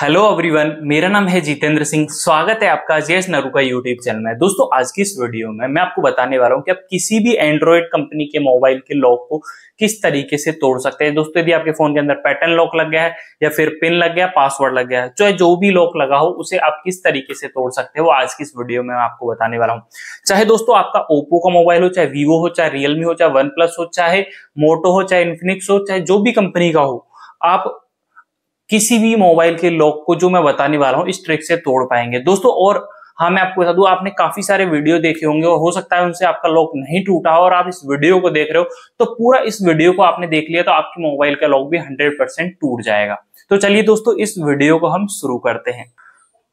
hello everyone मेरा नाम है जितेंद्र सिंह स्वागत है आपका एस नरू का यूट्यूब चैनल में दोस्तों आज की इस वीडियो में मैं आपको बताने वाला हूं कि आप किसी भी एंड्रॉयड कंपनी के मोबाइल के लॉक को किस तरीके से तोड़ सकते हैं दोस्तों यदि आपके फोन के अंदर पैटर्न लॉक लग गया है या फिर पिन लग गया पासवर्ड लग गया है चाहे जो भी लॉक लगा हो उसे आप किस तरीके से तोड़ सकते हो आज की इस वीडियो में मैं आपको बताने वाला हूँ चाहे दोस्तों आपका ओप्पो का मोबाइल हो चाहे वीवो हो चाहे रियलमी हो चाहे वन हो चाहे मोटो हो चाहे इन्फिनिक्स हो चाहे जो भी कंपनी का हो आप किसी भी मोबाइल के लॉक को जो मैं बताने वाला हूँ इस ट्रिक से तोड़ पाएंगे दोस्तों और हाँ मैं आपको बता दू आपने काफी सारे वीडियो देखे होंगे और हो सकता है उनसे आपका लॉक नहीं टूटा हो और आप इस वीडियो को देख रहे हो तो पूरा इस वीडियो को आपने देख लिया तो आपके मोबाइल का लॉक भी 100% टूट जाएगा तो चलिए दोस्तों इस वीडियो को हम शुरू करते हैं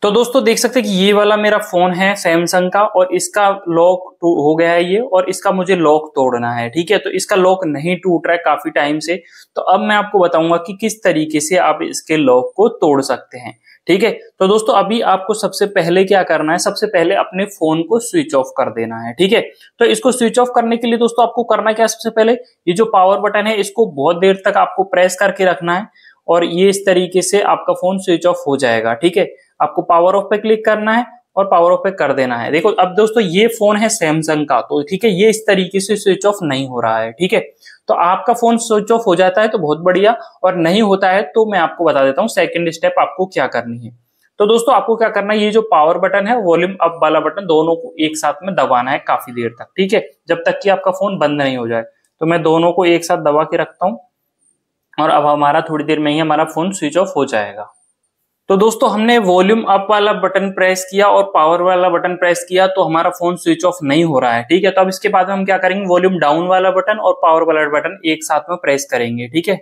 तो दोस्तों देख सकते हैं कि ये वाला मेरा फोन है सैमसंग का और इसका लॉक हो गया है ये और इसका मुझे लॉक तोड़ना है ठीक है तो इसका लॉक नहीं टूट रहा है काफी टाइम से तो अब मैं आपको बताऊंगा कि किस तरीके से आप इसके लॉक को तोड़ सकते हैं ठीक है तो दोस्तों अभी आपको सबसे पहले क्या करना है सबसे पहले अपने फोन को स्विच ऑफ कर देना है ठीक है तो इसको स्विच ऑफ करने के लिए दोस्तों आपको करना क्या है सबसे पहले ये जो पावर बटन है इसको बहुत देर तक आपको प्रेस करके रखना है और ये इस तरीके से आपका फोन स्विच ऑफ हो जाएगा ठीक है आपको पावर ऑफ पे क्लिक करना है और पावर ऑफ पे कर देना है देखो अब दोस्तों ये फोन है सैमसंग का तो ठीक है ये इस तरीके से स्विच ऑफ नहीं हो रहा है ठीक है तो आपका फोन स्विच ऑफ हो जाता है तो बहुत बढ़िया और नहीं होता है तो मैं आपको बता देता हूँ सेकेंड स्टेप आपको क्या करनी है तो दोस्तों आपको क्या करना है ये जो पावर बटन है वॉल्यूम अप वाला बटन दोनों को एक साथ में दबाना है काफी देर तक ठीक है जब तक कि आपका फोन बंद नहीं हो जाए तो मैं दोनों को एक साथ दबा के रखता हूँ और अब हमारा थोड़ी देर में ही हमारा फोन स्विच ऑफ हो जाएगा तो दोस्तों हमने वॉल्यूम अप वाला बटन प्रेस किया और पावर वाला बटन प्रेस किया तो हमारा फोन स्विच ऑफ नहीं हो रहा है ठीक है तो अब इसके बाद हम क्या करेंगे वॉल्यूम डाउन वाला बटन और पावर वाला बटन एक साथ में प्रेस करेंगे ठीक है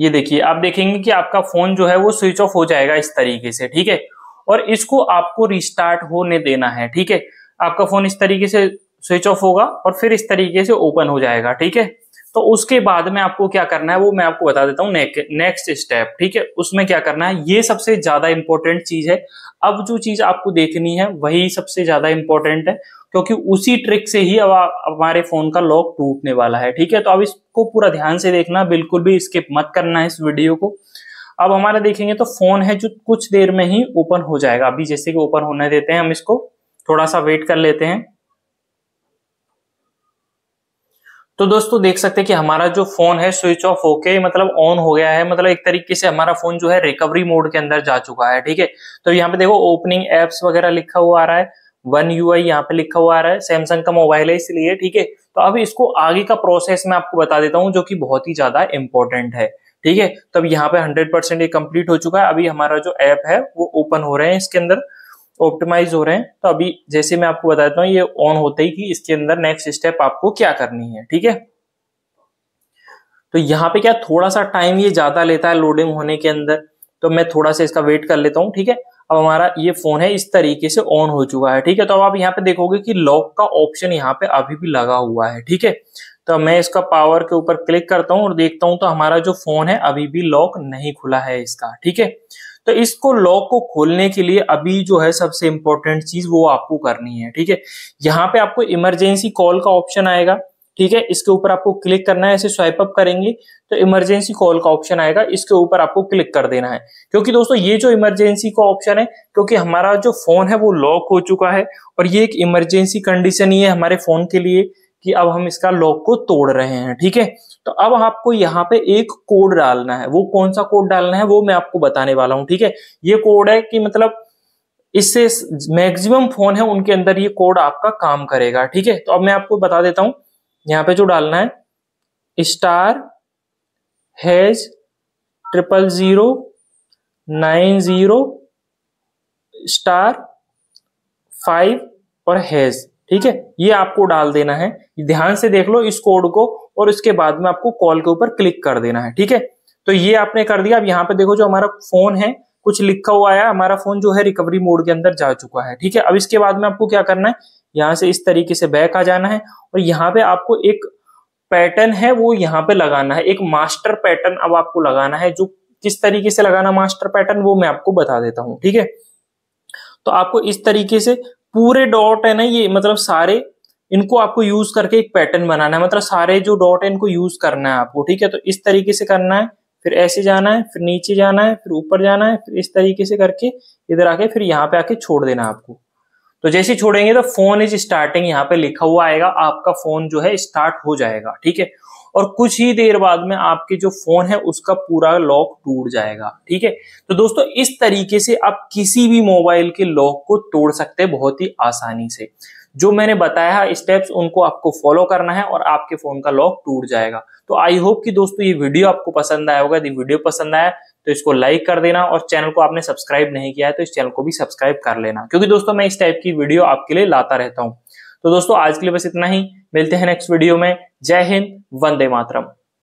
ये देखिए आप देखेंगे कि आपका फोन जो है वो स्विच ऑफ हो जाएगा इस तरीके से ठीक है और इसको आपको रिस्टार्ट होने देना है ठीक है आपका फोन इस तरीके से स्विच ऑफ होगा और फिर इस तरीके से ओपन हो जाएगा ठीक है तो उसके बाद में आपको क्या करना है वो मैं आपको बता देता हूँ नेक्स्ट स्टेप ठीक है उसमें क्या करना है ये सबसे ज्यादा इंपॉर्टेंट चीज है अब जो चीज आपको देखनी है वही सबसे ज्यादा इंपॉर्टेंट है क्योंकि उसी ट्रिक से ही अब हमारे फोन का लॉक टूटने वाला है ठीक है तो अब इसको पूरा ध्यान से देखना बिल्कुल भी स्किप मत करना है इस वीडियो को अब हमारा देखेंगे तो फोन है जो कुछ देर में ही ओपन हो जाएगा अभी जैसे कि ओपन होने देते हैं हम इसको थोड़ा सा वेट कर लेते हैं तो दोस्तों देख सकते हैं कि हमारा जो फोन है स्विच ऑफ होके मतलब ऑन हो गया है मतलब एक तरीके से हमारा फोन जो है रिकवरी मोड के अंदर जा चुका है ठीक है तो यहाँ पे देखो ओपनिंग एप्स वगैरह लिखा हुआ आ रहा है वन यू आई यहाँ पे लिखा हुआ आ रहा है सैमसंग का मोबाइल है इसलिए ठीक है तो अब इसको आगे का प्रोसेस मैं आपको बता देता हूँ जो कि बहुत ही ज्यादा इंपॉर्टेंट है ठीक है तो अब यहाँ पे हंड्रेड परसेंट ये कंप्लीट हो चुका है अभी हमारा जो ऐप है वो ओपन हो रहे हैं इसके अंदर ऑप्टिमाइज हो रहे हैं तो अभी जैसे मैं आपको बताता हूँ ये ऑन होते ही कि इसके अंदर नेक्स्ट स्टेप आपको क्या करनी है ठीक है तो यहाँ पे क्या थोड़ा सा टाइम ये ज्यादा लेता है लोडिंग होने के अंदर तो मैं थोड़ा सा इसका वेट कर लेता हूँ ठीक है अब हमारा ये फोन है इस तरीके से ऑन हो चुका है ठीक है तो अब आप यहाँ पे देखोगे कि लॉक का ऑप्शन यहाँ पे अभी भी लगा हुआ है ठीक है तो मैं इसका पावर के ऊपर क्लिक करता हूँ और देखता हूँ तो हमारा जो फोन है अभी भी लॉक नहीं खुला है इसका ठीक है तो इसको लॉक को खोलने के लिए अभी जो है सबसे इंपॉर्टेंट चीज वो आपको करनी है ठीक है यहाँ पे आपको इमरजेंसी कॉल का ऑप्शन आएगा ठीक है इसके ऊपर आपको क्लिक करना है ऐसे स्वाइप अप करेंगे तो इमरजेंसी कॉल का ऑप्शन आएगा इसके ऊपर आपको क्लिक कर देना है क्योंकि दोस्तों ये जो इमरजेंसी का ऑप्शन है क्योंकि हमारा जो फोन है वो लॉक हो चुका है और ये एक इमरजेंसी कंडीशन ही है हमारे फोन के लिए कि अब हम इसका लॉक को तोड़ रहे हैं ठीक है तो अब आपको यहाँ पे एक कोड डालना है वो कौन सा कोड डालना है वो मैं आपको बताने वाला हूँ ठीक है ये कोड है कि मतलब इससे मैक्सिमम फोन है उनके अंदर ये कोड आपका काम करेगा ठीक है तो अब मैं आपको बता देता हूं यहाँ पे जो डालना है star hash triple zero nine zero star five और हैज ठीक है ये आपको डाल देना है ध्यान से देख लो इस कोड को और इसके बाद में आपको कॉल के ऊपर क्लिक कर देना है ठीक है तो ये आपने कर दिया अब यहाँ पे देखो जो हमारा फोन है कुछ लिखा हुआ है हमारा फोन जो है रिकवरी मोड के अंदर जा चुका है ठीक है अब इसके बाद में आपको क्या करना है यहाँ से इस तरीके से बैक आ जाना है और यहाँ पे आपको एक पैटर्न है वो यहाँ पे लगाना है एक मास्टर पैटर्न अब आपको लगाना है जो किस तरीके से लगाना मास्टर पैटर्न वो मैं आपको बता देता हूँ ठीक है तो आपको इस तरीके से पूरे डॉट है ना ये मतलब सारे इनको आपको यूज करके एक पैटर्न बनाना है मतलब सारे जो डॉट है इनको यूज करना है आपको ठीक है तो इस तरीके से करना है फिर ऐसे जाना है फिर नीचे जाना है फिर ऊपर जाना है फिर इस तरीके से करके इधर आके फिर यहाँ पे आके छोड़ देना है आपको तो जैसे छोड़ेंगे तो फोन इज स्टार्टिंग यहाँ पे लिखा हुआ आएगा आपका फोन जो है स्टार्ट हो जाएगा ठीक है और कुछ ही देर बाद में आपके जो फोन है उसका पूरा लॉक टूट जाएगा ठीक है तो दोस्तों इस तरीके से आप किसी भी मोबाइल के लॉक को तोड़ सकते हैं बहुत ही आसानी से जो मैंने बताया है स्टेप्स उनको आपको फॉलो करना है और आपके फोन का लॉक टूट जाएगा तो आई होप कि दोस्तों ये वीडियो आपको पसंद आया होगा यदि वीडियो पसंद आया तो इसको लाइक कर देना और चैनल को आपने सब्सक्राइब नहीं किया है तो इस चैनल को भी सब्सक्राइब कर लेना क्योंकि दोस्तों मैं इस टाइप की वीडियो आपके लिए लाता रहता हूं तो दोस्तों आज के लिए बस इतना ही मिलते हैं नेक्स्ट वीडियो में जय हिंद वंदे मातरम